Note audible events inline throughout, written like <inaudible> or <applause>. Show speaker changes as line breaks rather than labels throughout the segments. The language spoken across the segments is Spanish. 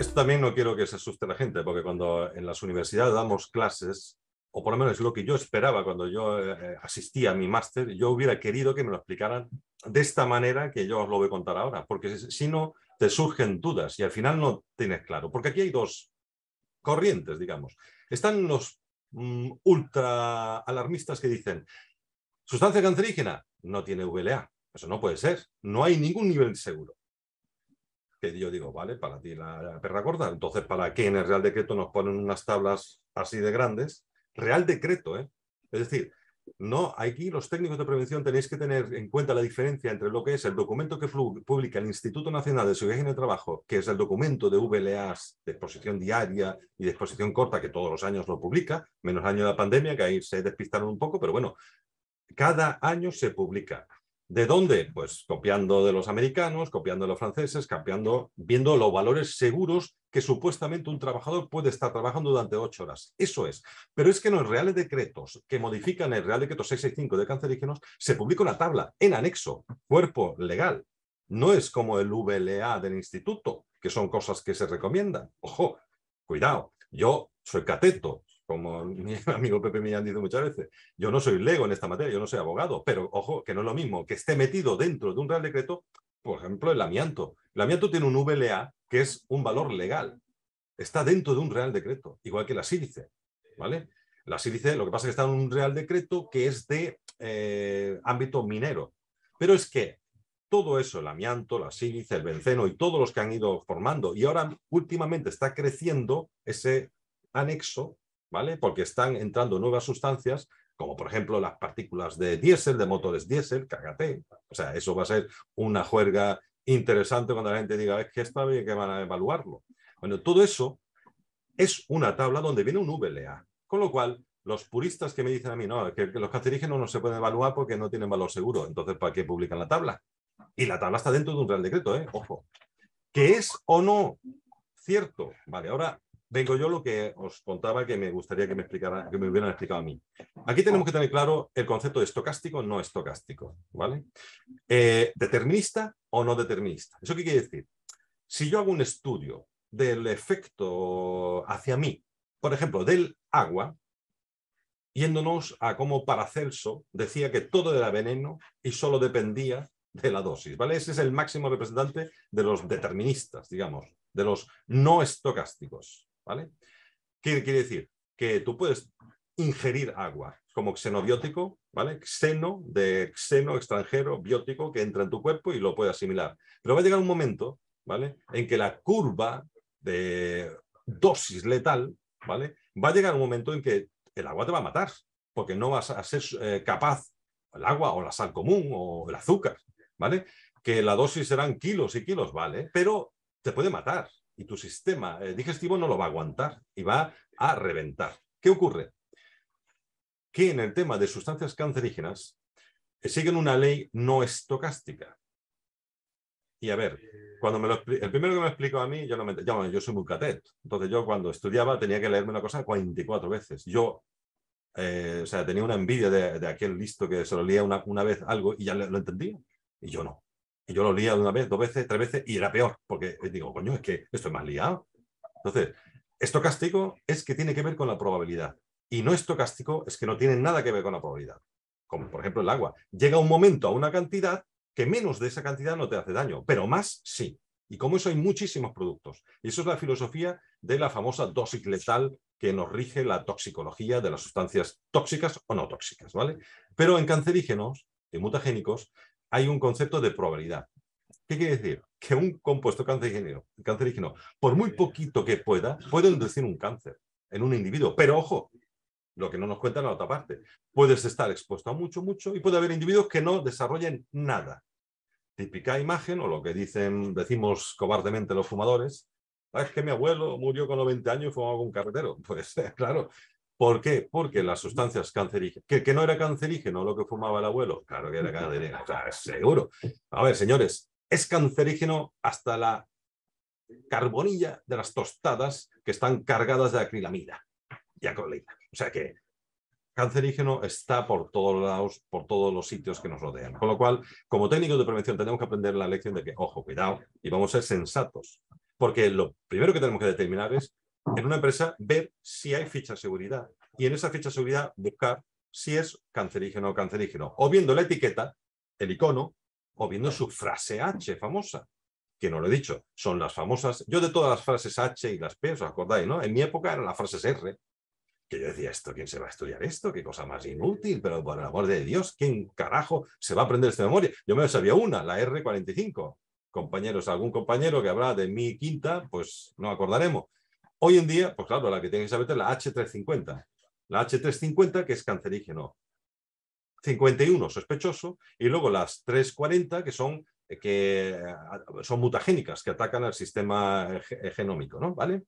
Esto también no quiero que se asuste la gente, porque cuando en las universidades damos clases, o por lo menos lo que yo esperaba cuando yo eh, eh, asistía a mi máster, yo hubiera querido que me lo explicaran de esta manera que yo os lo voy a contar ahora, porque si no, te surgen dudas y al final no tienes claro, porque aquí hay dos corrientes, digamos. Están los mm, ultra alarmistas que dicen, sustancia cancerígena no tiene VLA, eso no puede ser, no hay ningún nivel seguro que yo digo, vale, para ti la perra gorda, entonces ¿para qué en el Real Decreto nos ponen unas tablas así de grandes? Real Decreto, ¿eh? Es decir, no, aquí los técnicos de prevención tenéis que tener en cuenta la diferencia entre lo que es el documento que publica el Instituto Nacional de Seguridad y Trabajo, que es el documento de VLAs de exposición diaria y de exposición corta, que todos los años lo publica, menos año de la pandemia, que ahí se despistaron un poco, pero bueno, cada año se publica. ¿De dónde? Pues copiando de los americanos, copiando de los franceses, copiando, viendo los valores seguros que supuestamente un trabajador puede estar trabajando durante ocho horas. Eso es. Pero es que en los reales decretos que modifican el Real Decreto 665 de cancerígenos se publica una tabla en anexo, cuerpo legal. No es como el VLA del instituto, que son cosas que se recomiendan. Ojo, cuidado. Yo soy cateto, como mi <laughs> amigo Pepe ha dicho muchas veces, yo no soy lego en esta materia, yo no soy abogado, pero ojo, que no es lo mismo que esté metido dentro de un Real Decreto, por ejemplo, el amianto. El amianto tiene un VLA, que es un valor legal. Está dentro de un Real Decreto, igual que la sílice, ¿vale? La sílice, lo que pasa es que está en un Real Decreto que es de eh, ámbito minero. Pero es que todo eso, el amianto, la sílice, el benceno y todos los que han ido formando, y ahora últimamente está creciendo ese anexo ¿vale? Porque están entrando nuevas sustancias, como por ejemplo las partículas de diésel, de motores diésel, cágate. O sea, eso va a ser una juerga interesante cuando la gente diga, es que esto bien que van a evaluarlo. Bueno, todo eso es una tabla donde viene un VLA, con lo cual los puristas que me dicen a mí, no, que, los cancerígenos no se pueden evaluar porque no tienen valor seguro, entonces ¿para qué publican la tabla? Y la tabla está dentro de un real decreto, ¿eh? Ojo. ¿Que es o no cierto? Vale, ahora vengo yo lo que os contaba que me gustaría que me, explicara, que me hubieran explicado a mí. Aquí tenemos que ah. tener claro el concepto de estocástico, no estocástico, ¿vale? Eh, determinista o no determinista. ¿Eso qué quiere decir? Si yo hago un estudio del efecto hacia mí, por ejemplo, del agua, yéndonos a cómo Paracelso decía que todo era veneno y solo dependía de la dosis, ¿vale? Ese es el máximo representante de los deterministas, digamos, de los no estocásticos. ¿vale? quiere decir? Que tú puedes ingerir agua como xenobiótico, ¿vale? Xeno, de xeno extranjero, biótico, que entra en tu cuerpo y lo puede asimilar. Pero va a llegar un momento, ¿vale? En que la curva de dosis letal, ¿vale? Va a llegar un momento en que el agua te va a matar, porque no vas a ser eh, capaz, el agua o la sal común o el azúcar, ¿vale? Que la dosis serán kilos y kilos, ¿vale? Pero te puede matar, y tu sistema eh, digestivo no lo va a aguantar y va a reventar. ¿Qué ocurre? Que en el tema de sustancias cancerígenas eh, siguen una ley no estocástica. Y a ver, cuando me el primero que me explicó a mí, yo, no me, yo, soy muy catet. Entonces yo cuando estudiaba tenía que leerme una cosa 44 veces. Yo, eh, o sea, tenía una envidia de, aquel listo que se lo leía una, una vez algo y ya lo entendía. Y yo no. Y yo lo olía una vez, dos veces, tres veces y era peor, porque digo, coño, es que esto es más liado. Entonces, estocástico es que tiene que ver con la probabilidad y no estocástico es que no tiene nada que ver con la probabilidad. Como por ejemplo el agua. Llega un momento a una cantidad que menos de esa cantidad no te hace daño, pero más sí. Y como eso hay muchísimos productos. Y eso es la filosofía de la famosa dosis letal que nos rige la toxicología de las sustancias tóxicas o no tóxicas, ¿vale? Pero en cancerígenos y mutagénicos hay un concepto de probabilidad. ¿Qué quiere decir? Que un compuesto cancerígeno, por muy poquito que pueda, puede inducir un cáncer en un individuo. Pero ojo, lo que no nos cuentan la otra parte. Puedes estar expuesto a mucho, mucho y puede haber individuos que no desarrollen nada. Típica imagen o lo que dicen, decimos cobardemente los fumadores. Ah, es que mi abuelo murió con 90 años y fumaba con un carretero. <laughs> Pues claro, ¿Por qué? Porque las sustancias cancerígenas, que, no era cancerígeno lo que fumaba el abuelo, claro que era cancerígeno, <laughs> o sea, seguro. A ver, señores, es cancerígeno hasta la carbonilla de las tostadas que están cargadas de acrilamida y acroleina. O sea que cancerígeno está por todos lados, por todos los sitios que nos rodean. Con lo cual, como técnicos de prevención, tenemos que aprender la lección de que, ojo, cuidado, y vamos a ser sensatos. Porque lo primero que tenemos que determinar es en una empresa ver si hay ficha de seguridad y en esa ficha de seguridad buscar si es cancerígeno o cancerígeno, o viendo la etiqueta, el icono, o viendo su frase H famosa, que no lo he dicho, son las famosas, yo de todas las frases H y las P, os acordáis, ¿no? En mi época eran las frases R, que yo decía, ¿esto quién se va a estudiar esto? Qué cosa más inútil, pero por el amor de Dios, ¿quién carajo se va a aprender esta memoria? Yo me sabía una, la R45. Compañeros, algún compañero que habrá de mi quinta, pues no acordaremos. Hoy en día, pues claro, la que tiene que saber es la H350. La H350 que es cancerígeno. 51 sospechoso y luego las 340 que son eh, que eh, son mutagénicas que atacan al sistema eh, genómico, ¿no? ¿Vale?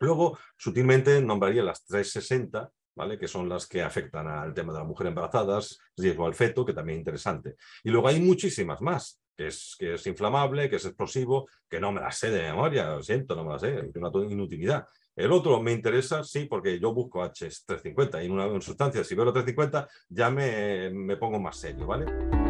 Luego, sutilmente nombraría las 360, ¿vale? Que son las que afectan al tema de la mujer embarazadas, riesgo al feto, que también es interesante. Y luego hay muchísimas más que es, que es inflamable, que es explosivo, que no me la sé de memoria, lo siento, no me la sé, es una inutilidad. El otro me interesa, sí, porque yo busco H350 y en una sustancia, si veo 350, ya me pongo más serio, ¿vale?